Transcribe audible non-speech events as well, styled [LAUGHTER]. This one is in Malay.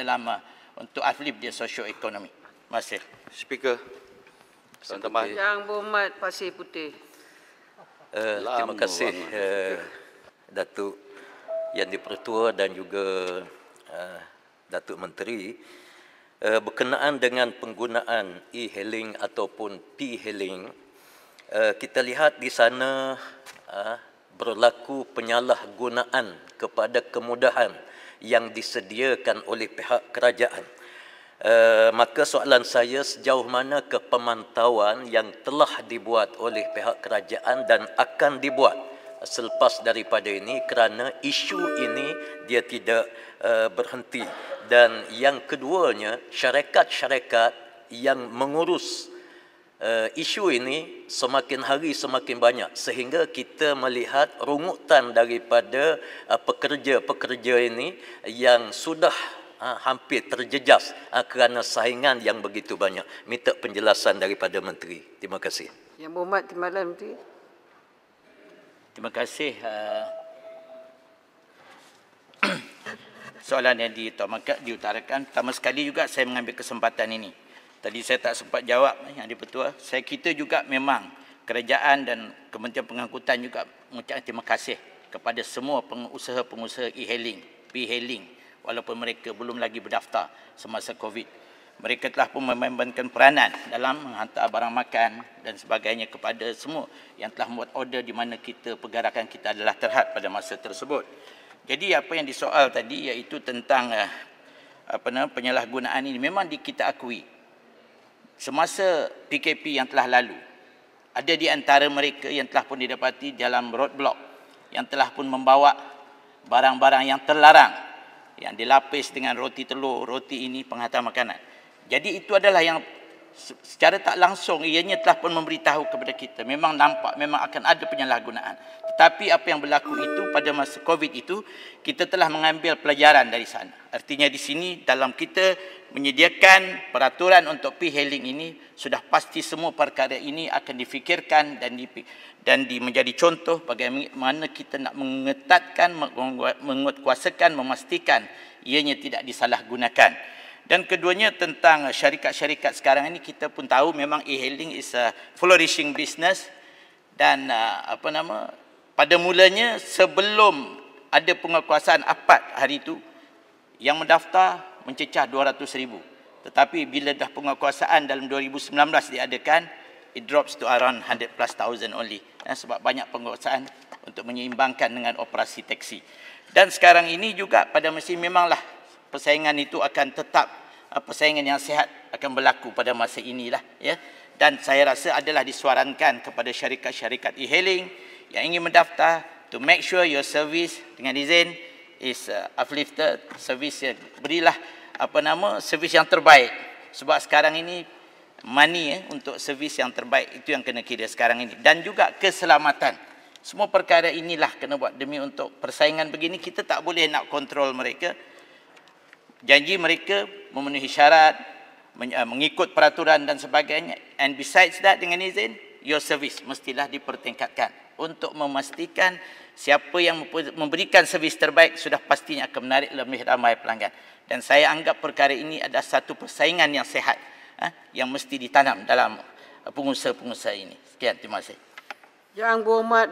dalam uh, untuk uplift dia sosio ekonomi, kasih. Speaker. Tuan Yang Bumat Pasir Putih. Uh, terima kasih uh, Datuk Yang Dipertua dan juga uh, Datuk Menteri uh, berkenaan dengan penggunaan e-hailing ataupun p-hailing uh, kita lihat di sana uh, berlaku penyalahgunaan kepada kemudahan yang disediakan oleh pihak kerajaan. Uh, maka soalan saya sejauh mana kepemantauan yang telah dibuat oleh pihak kerajaan dan akan dibuat selepas daripada ini kerana isu ini dia tidak uh, berhenti dan yang keduanya syarikat-syarikat yang mengurus uh, isu ini semakin hari semakin banyak sehingga kita melihat rungutan daripada uh, pekerja-pekerja ini yang sudah uh, hampir terjejas uh, kerana saingan yang begitu banyak. Minta penjelasan daripada menteri. Terima kasih. Yang berhormat timbalan menteri. Terima kasih uh... [COUGHS] soalan yang diutarakan pertama sekali juga saya mengambil kesempatan ini Tadi saya tak sempat jawab yang di petua. Saya kita juga memang kerajaan dan Kementerian Pengangkutan juga mengucapkan terima kasih kepada semua pengusaha-pengusaha e-hailing, p-hailing walaupun mereka belum lagi berdaftar semasa Covid. Mereka telah pun memainkan peranan dalam menghantar barang makan dan sebagainya kepada semua yang telah membuat order di mana kita pergerakan kita adalah terhad pada masa tersebut. Jadi apa yang disoal tadi iaitu tentang eh, apa penyalahgunaan ini memang kita akui semasa PKP yang telah lalu ada di antara mereka yang telah pun didapati dalam roadblock yang telah pun membawa barang-barang yang terlarang yang dilapis dengan roti telur roti ini penghantar makanan jadi itu adalah yang secara tak langsung ianya telah pun memberitahu kepada kita memang nampak memang akan ada penyalahgunaan tetapi apa yang berlaku itu pada masa covid itu kita telah mengambil pelajaran dari sana artinya di sini dalam kita menyediakan peraturan untuk e-hailing ini sudah pasti semua perkara ini akan difikirkan dan di dan di menjadi contoh bagaimana kita nak mengetatkan menguatkuasakan memastikan ianya tidak disalahgunakan dan keduanya tentang syarikat-syarikat sekarang ini kita pun tahu memang e-hailing is a flourishing business dan uh, apa nama pada mulanya sebelum ada penguasaan APAT hari itu yang mendaftar mencecah ribu tetapi bila dah penguasaan dalam 2019 diadakan it drops to around 100 plus thousand only ya, sebab banyak penguasaan untuk menyeimbangkan dengan operasi teksi dan sekarang ini juga pada mesin memanglah persaingan itu akan tetap ah, persaingan yang sehat akan berlaku pada masa inilah ya dan saya rasa adalah disuarankan kepada syarikat-syarikat e-hailing yang ingin mendaftar to make sure your service dengan izin is ah, uplifted service yang berilah apa nama service yang terbaik sebab sekarang ini money ya, untuk servis yang terbaik itu yang kena kira sekarang ini dan juga keselamatan semua perkara inilah kena buat demi untuk persaingan begini kita tak boleh nak kontrol mereka janji mereka memenuhi syarat eh, mengikut peraturan dan sebagainya and besides that dengan izin your service mestilah dipertingkatkan untuk memastikan siapa yang memberikan servis terbaik sudah pastinya akan menarik lebih ramai pelanggan dan saya anggap perkara ini adalah satu persaingan yang sehat eh, yang mesti ditanam dalam pengusaha-pengusaha ini sekian terima kasih yang ya berhormat